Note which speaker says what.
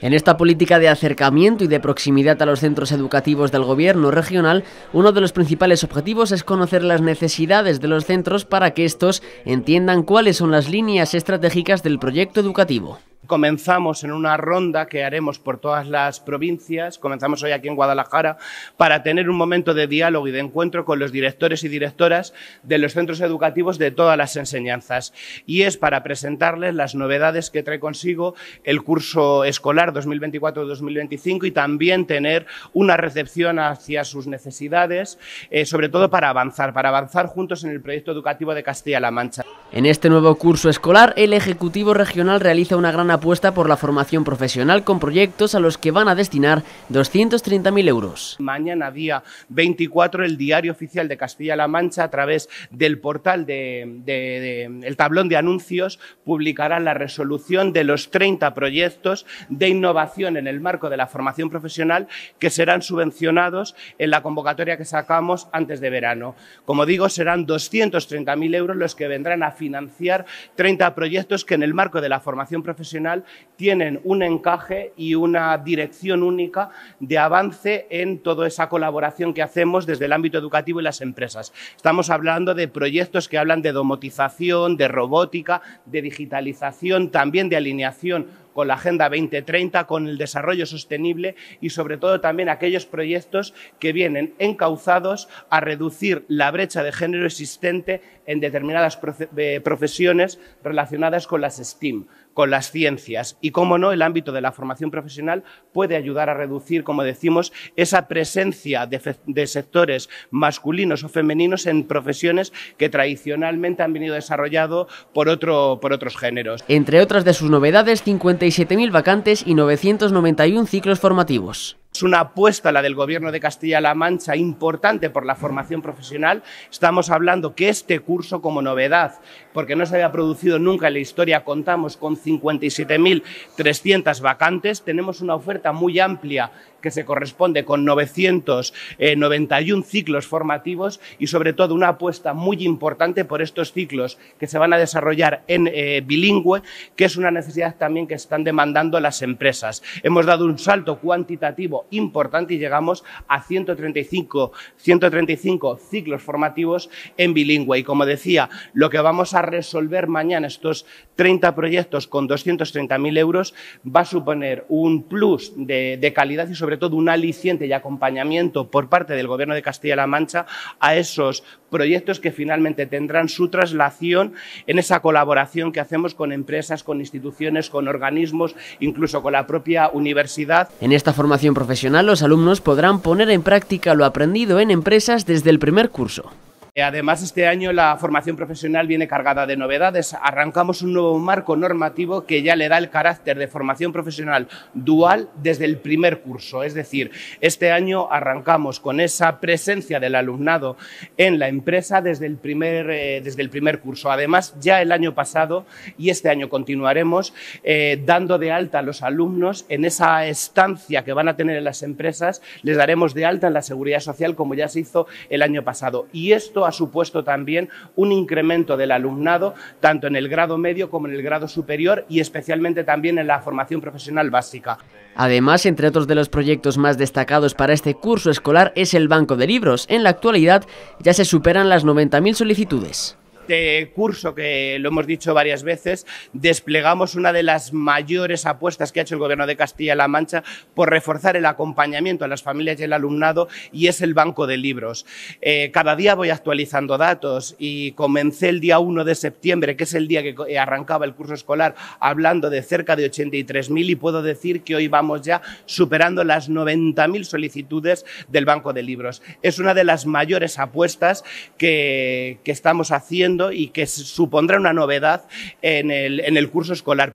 Speaker 1: En esta política de acercamiento y de proximidad a los centros educativos del gobierno regional, uno de los principales objetivos es conocer las necesidades de los centros para que estos entiendan cuáles son las líneas estratégicas del proyecto educativo.
Speaker 2: Comenzamos en una ronda que haremos por todas las provincias, comenzamos hoy aquí en Guadalajara, para tener un momento de diálogo y de encuentro con los directores y directoras de los centros educativos de todas las enseñanzas. Y es para presentarles las novedades que trae consigo el curso escolar 2024-2025 y también tener una recepción hacia sus necesidades, eh, sobre todo para avanzar, para avanzar juntos en el proyecto educativo de Castilla-La Mancha.
Speaker 1: En este nuevo curso escolar, el Ejecutivo Regional realiza una gran apuesta por la formación profesional con proyectos a los que van a destinar 230.000 euros.
Speaker 2: Mañana día 24 el diario oficial de Castilla-La Mancha a través del portal de, el tablón de anuncios publicará la resolución de los 30 proyectos de innovación en el marco de la formación profesional que serán subvencionados en la convocatoria que sacamos antes de verano. Como digo, serán 230.000 euros los que vendrán a financiar 30 proyectos que en el marco de la formación profesional tienen un encaje y una dirección única de avance en toda esa colaboración que hacemos desde el ámbito educativo y las empresas. Estamos hablando de proyectos que hablan de domotización, de robótica, de digitalización, también de alineación con la Agenda 2030, con el desarrollo sostenible y sobre todo también aquellos proyectos que vienen encauzados a reducir la brecha de género existente en determinadas eh, profesiones relacionadas con las STEAM con las ciencias y, cómo no, el ámbito de la formación profesional puede ayudar a reducir, como decimos, esa presencia de, sectores masculinos o femeninos en profesiones que tradicionalmente han venido desarrollado por, otro, por otros géneros.
Speaker 1: Entre otras de sus novedades, 50 47.000 vacantes y 991 ciclos formativos.
Speaker 2: Es una apuesta la del Gobierno de Castilla-La Mancha importante por la formación profesional. Estamos hablando que este curso como novedad, porque no se había producido nunca en la historia, contamos con 57.300 vacantes. Tenemos una oferta muy amplia que se corresponde con 991 eh, ciclos formativos y sobre todo una apuesta muy importante por estos ciclos que se van a desarrollar en eh, bilingüe, que es una necesidad también que están demandando las empresas. Hemos dado un salto cuantitativo importante y llegamos a 135, 135 ciclos formativos en bilingüe. Y como decía, lo que vamos a resolver mañana, estos 30 proyectos con 230.000 euros, va a suponer un plus de, de calidad y sobre sobre todo un aliciente y acompañamiento por parte del Gobierno de Castilla-La Mancha a esos proyectos que finalmente tendrán su traslación en esa colaboración que hacemos con empresas, con instituciones, con organismos, incluso con la propia universidad.
Speaker 1: En esta formación profesional los alumnos podrán poner en práctica lo aprendido en empresas desde el primer curso.
Speaker 2: Eh, además, este año la formación profesional viene cargada de novedades. Arrancamos un nuevo marco normativo que ya le da el carácter de formación profesional dual desde el primer curso. Es decir, este año arrancamos con esa presencia del alumnado en la empresa desde el primer, eh, curso. Además, ya el año pasado y este año continuaremos eh, dando de alta a los alumnos en esa estancia que van a tener en las empresas. Les daremos de alta en la seguridad social como ya se hizo el año pasado. Y esto ha supuesto también un incremento del alumnado, tanto en el grado medio como en el grado superior y especialmente también en la formación profesional básica.
Speaker 1: Además, entre otros de los proyectos más destacados para este curso escolar es el banco de libros. En la actualidad ya se superan las 90.000 solicitudes
Speaker 2: este curso, que lo hemos dicho varias veces, desplegamos una de las mayores apuestas que ha hecho el Gobierno de Castilla-La Mancha por reforzar el acompañamiento a las familias y el alumnado y es el banco de libros. Eh, cada día voy actualizando datos y comencé el día 1 de septiembre, que es el día que arrancaba el curso escolar, hablando de cerca de 83.000 y puedo decir que hoy vamos ya superando las 90.000 solicitudes del banco de libros. Es una de las mayores apuestas que estamos haciendo y que supondrá una novedad en el, en el curso escolar.